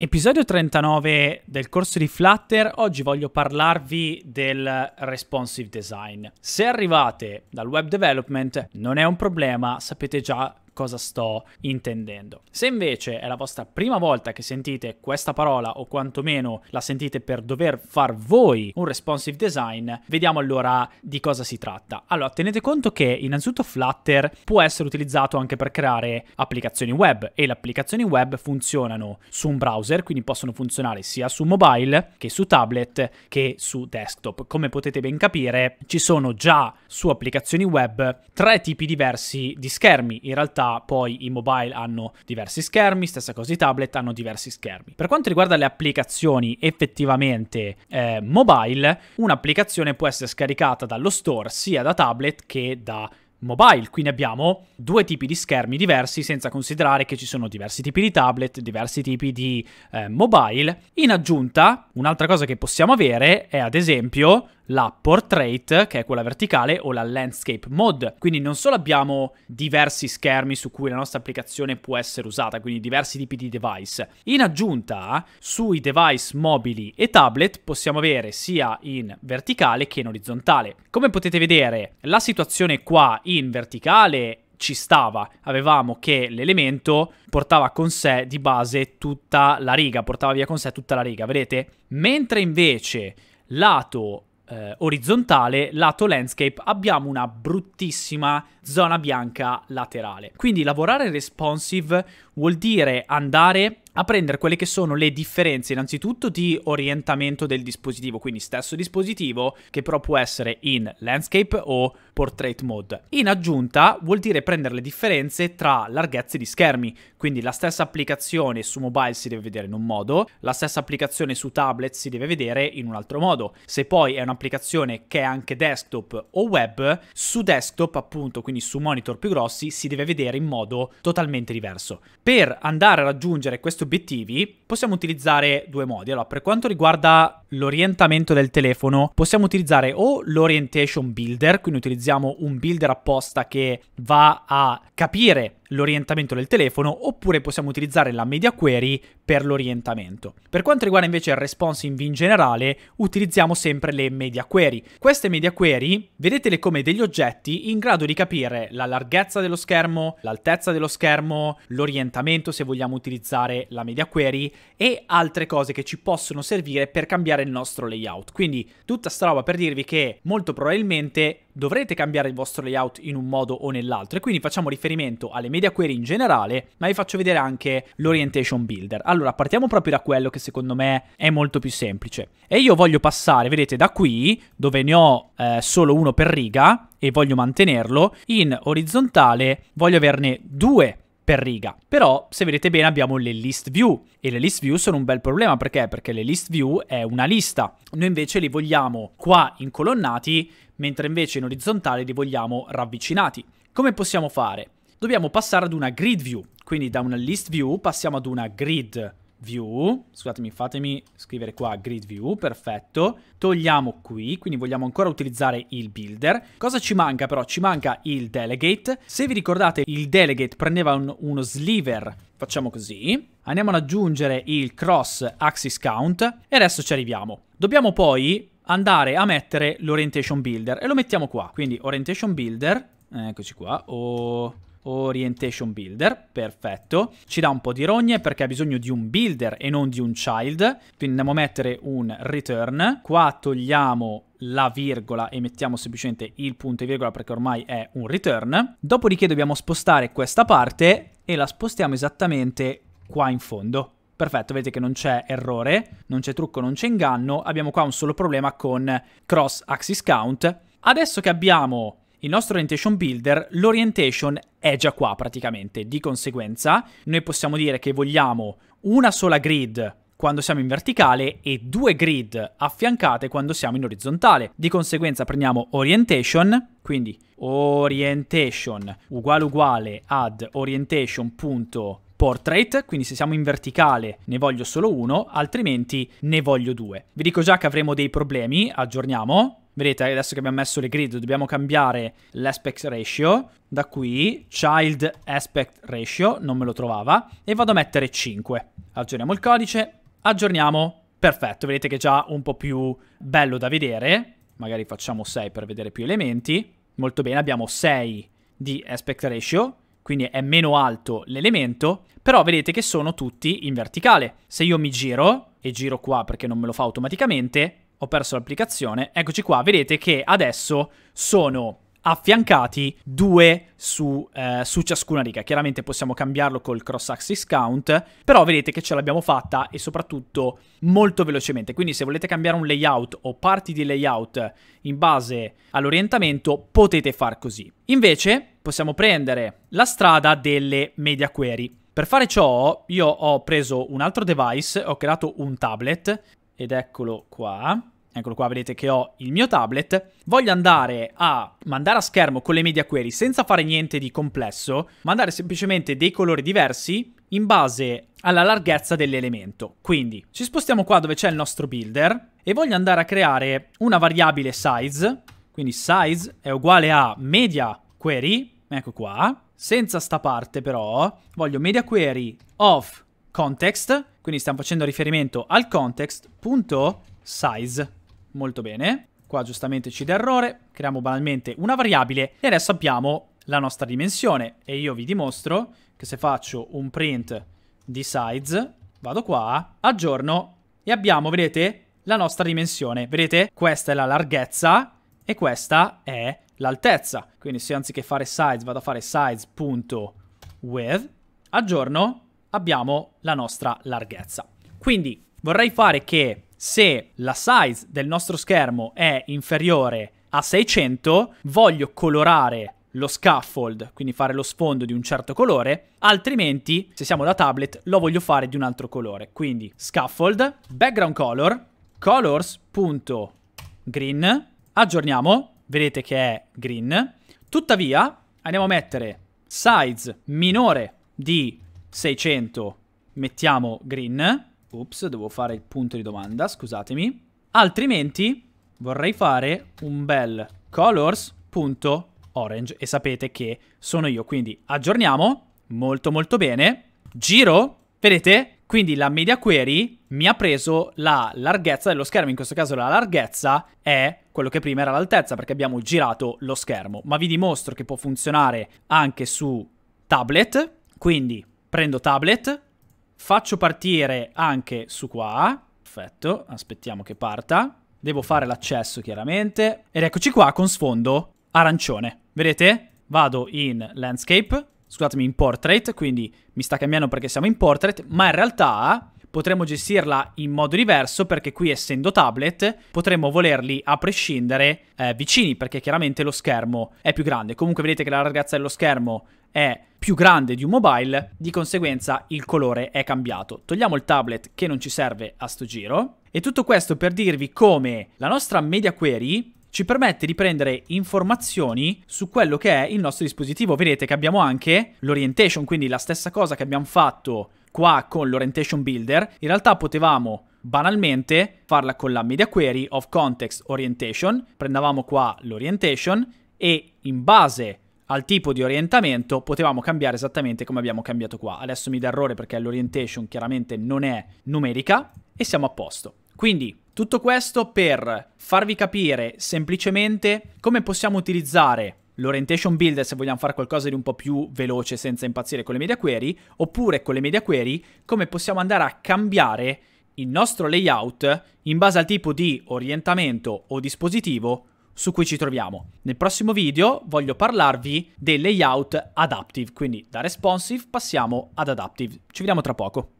Episodio 39 del corso di Flutter, oggi voglio parlarvi del responsive design. Se arrivate dal web development non è un problema, sapete già cosa sto intendendo. Se invece è la vostra prima volta che sentite questa parola o quantomeno la sentite per dover far voi un responsive design, vediamo allora di cosa si tratta. Allora, tenete conto che innanzitutto Flutter può essere utilizzato anche per creare applicazioni web e le applicazioni web funzionano su un browser, quindi possono funzionare sia su mobile che su tablet che su desktop. Come potete ben capire, ci sono già su applicazioni web tre tipi diversi di schermi. In realtà poi i mobile hanno diversi schermi, stessa cosa i tablet hanno diversi schermi. Per quanto riguarda le applicazioni effettivamente eh, mobile, un'applicazione può essere scaricata dallo store sia da tablet che da mobile. Quindi abbiamo due tipi di schermi diversi, senza considerare che ci sono diversi tipi di tablet, diversi tipi di eh, mobile. In aggiunta, un'altra cosa che possiamo avere è ad esempio la portrait, che è quella verticale, o la landscape mode. Quindi non solo abbiamo diversi schermi su cui la nostra applicazione può essere usata, quindi diversi tipi di device. In aggiunta, sui device mobili e tablet possiamo avere sia in verticale che in orizzontale. Come potete vedere, la situazione qua in verticale ci stava. Avevamo che l'elemento portava con sé di base tutta la riga, portava via con sé tutta la riga, vedete? Mentre invece lato eh, orizzontale, lato landscape abbiamo una bruttissima zona bianca laterale. Quindi lavorare responsive vuol dire andare a prendere quelle che sono le differenze innanzitutto di orientamento del dispositivo, quindi stesso dispositivo che però può essere in landscape o portrait mode. In aggiunta vuol dire prendere le differenze tra larghezze di schermi, quindi la stessa applicazione su mobile si deve vedere in un modo, la stessa applicazione su tablet si deve vedere in un altro modo. Se poi è un'applicazione che è anche desktop o web, su desktop appunto, quindi su monitor più grossi, si deve vedere in modo totalmente diverso. Per andare a raggiungere questo obiettivi possiamo utilizzare due modi. Allora, per quanto riguarda l'orientamento del telefono, possiamo utilizzare o l'orientation builder, quindi utilizziamo un builder apposta che va a capire l'orientamento del telefono oppure possiamo utilizzare la media query per l'orientamento. Per quanto riguarda invece il responsive in generale, utilizziamo sempre le media query. Queste media query vedetele come degli oggetti in grado di capire la larghezza dello schermo, l'altezza dello schermo, l'orientamento se vogliamo utilizzare la media query e altre cose che ci possono servire per cambiare il nostro layout. Quindi tutta sta roba per dirvi che molto probabilmente dovrete cambiare il vostro layout in un modo o nell'altro e quindi facciamo riferimento alle media query in generale, ma vi faccio vedere anche l'orientation builder. Allora, partiamo proprio da quello che secondo me è molto più semplice. E io voglio passare, vedete, da qui, dove ne ho eh, solo uno per riga e voglio mantenerlo, in orizzontale voglio averne due per riga. Però, se vedete bene, abbiamo le list view. E le list view sono un bel problema, perché? Perché le list view è una lista. Noi invece li vogliamo qua incolonnati mentre invece in orizzontale li vogliamo ravvicinati. Come possiamo fare? Dobbiamo passare ad una grid view, quindi da una list view passiamo ad una grid view, scusatemi, fatemi scrivere qua grid view, perfetto. Togliamo qui, quindi vogliamo ancora utilizzare il builder. Cosa ci manca però? Ci manca il delegate. Se vi ricordate, il delegate prendeva un, uno sliver, facciamo così. Andiamo ad aggiungere il cross axis count e adesso ci arriviamo. Dobbiamo poi andare a mettere l'orientation builder e lo mettiamo qua. Quindi orientation builder, eccoci qua, o orientation builder, perfetto. Ci dà un po' di rogne perché ha bisogno di un builder e non di un child. Quindi andiamo a mettere un return. Qua togliamo la virgola e mettiamo semplicemente il punto e virgola perché ormai è un return. Dopodiché dobbiamo spostare questa parte e la spostiamo esattamente qua in fondo. Perfetto, vedete che non c'è errore, non c'è trucco, non c'è inganno. Abbiamo qua un solo problema con cross axis count. Adesso che abbiamo il nostro orientation builder, l'orientation è già qua praticamente. Di conseguenza, noi possiamo dire che vogliamo una sola grid quando siamo in verticale e due grid affiancate quando siamo in orizzontale. Di conseguenza prendiamo orientation, quindi orientation uguale uguale ad orientation.com portrait, quindi se siamo in verticale ne voglio solo uno, altrimenti ne voglio due. Vi dico già che avremo dei problemi, aggiorniamo. Vedete, adesso che abbiamo messo le grid dobbiamo cambiare l'aspect ratio. Da qui, child aspect ratio, non me lo trovava, e vado a mettere 5. Aggiorniamo il codice, aggiorniamo, perfetto. Vedete che è già un po' più bello da vedere. Magari facciamo 6 per vedere più elementi. Molto bene, abbiamo 6 di aspect ratio quindi è meno alto l'elemento, però vedete che sono tutti in verticale. Se io mi giro, e giro qua perché non me lo fa automaticamente, ho perso l'applicazione, eccoci qua, vedete che adesso sono affiancati due su, eh, su, ciascuna riga. Chiaramente possiamo cambiarlo col cross axis count, però vedete che ce l'abbiamo fatta e soprattutto molto velocemente. Quindi se volete cambiare un layout o parti di layout in base all'orientamento potete far così. Invece possiamo prendere la strada delle media query. Per fare ciò io ho preso un altro device, ho creato un tablet ed eccolo qua. Eccolo qua, vedete che ho il mio tablet. Voglio andare a mandare a schermo con le media query senza fare niente di complesso, mandare semplicemente dei colori diversi in base alla larghezza dell'elemento. Quindi ci spostiamo qua dove c'è il nostro builder e voglio andare a creare una variabile size, quindi size è uguale a media query Ecco qua. Senza sta parte però voglio media query of context, quindi stiamo facendo riferimento al context.size. Molto bene. Qua giustamente ci dà errore, creiamo banalmente una variabile e adesso abbiamo la nostra dimensione. E io vi dimostro che se faccio un print di size, vado qua, aggiorno e abbiamo, vedete, la nostra dimensione. Vedete? Questa è la larghezza e questa è l'altezza. Quindi se anziché fare size vado a fare size.width, aggiorno, abbiamo la nostra larghezza. Quindi vorrei fare che se la size del nostro schermo è inferiore a 600, voglio colorare lo scaffold, quindi fare lo sfondo di un certo colore, altrimenti se siamo da tablet lo voglio fare di un altro colore. Quindi scaffold, background color, colors.green Aggiorniamo, vedete che è green. Tuttavia, andiamo a mettere size minore di 600, mettiamo green. Ops, devo fare il punto di domanda, scusatemi. Altrimenti vorrei fare un bel colors.orange e sapete che sono io. Quindi aggiorniamo, molto molto bene. Giro, vedete? Quindi la media query mi ha preso la larghezza dello schermo, in questo caso la larghezza è quello che prima era l'altezza perché abbiamo girato lo schermo, ma vi dimostro che può funzionare anche su tablet, quindi prendo tablet, faccio partire anche su qua, perfetto, aspettiamo che parta, devo fare l'accesso chiaramente, ed eccoci qua con sfondo arancione, vedete? Vado in landscape, scusatemi in portrait, quindi mi sta cambiando perché siamo in portrait, ma in realtà potremmo gestirla in modo diverso perché qui essendo tablet potremmo volerli a prescindere eh, vicini perché chiaramente lo schermo è più grande. Comunque vedete che la larghezza dello schermo è più grande di un mobile, di conseguenza il colore è cambiato. Togliamo il tablet che non ci serve a sto giro. E tutto questo per dirvi come la nostra media query ci permette di prendere informazioni su quello che è il nostro dispositivo. Vedete che abbiamo anche l'orientation, quindi la stessa cosa che abbiamo fatto qua con l'orientation builder, in realtà potevamo banalmente farla con la media query of context orientation, prendevamo qua l'orientation e in base al tipo di orientamento potevamo cambiare esattamente come abbiamo cambiato qua. Adesso mi dà errore perché l'orientation chiaramente non è numerica e siamo a posto. Quindi tutto questo per farvi capire semplicemente come possiamo utilizzare l'orientation builder se vogliamo fare qualcosa di un po' più veloce senza impazzire con le media query, oppure con le media query come possiamo andare a cambiare il nostro layout in base al tipo di orientamento o dispositivo su cui ci troviamo. Nel prossimo video voglio parlarvi del layout adaptive, quindi da responsive passiamo ad adaptive. Ci vediamo tra poco.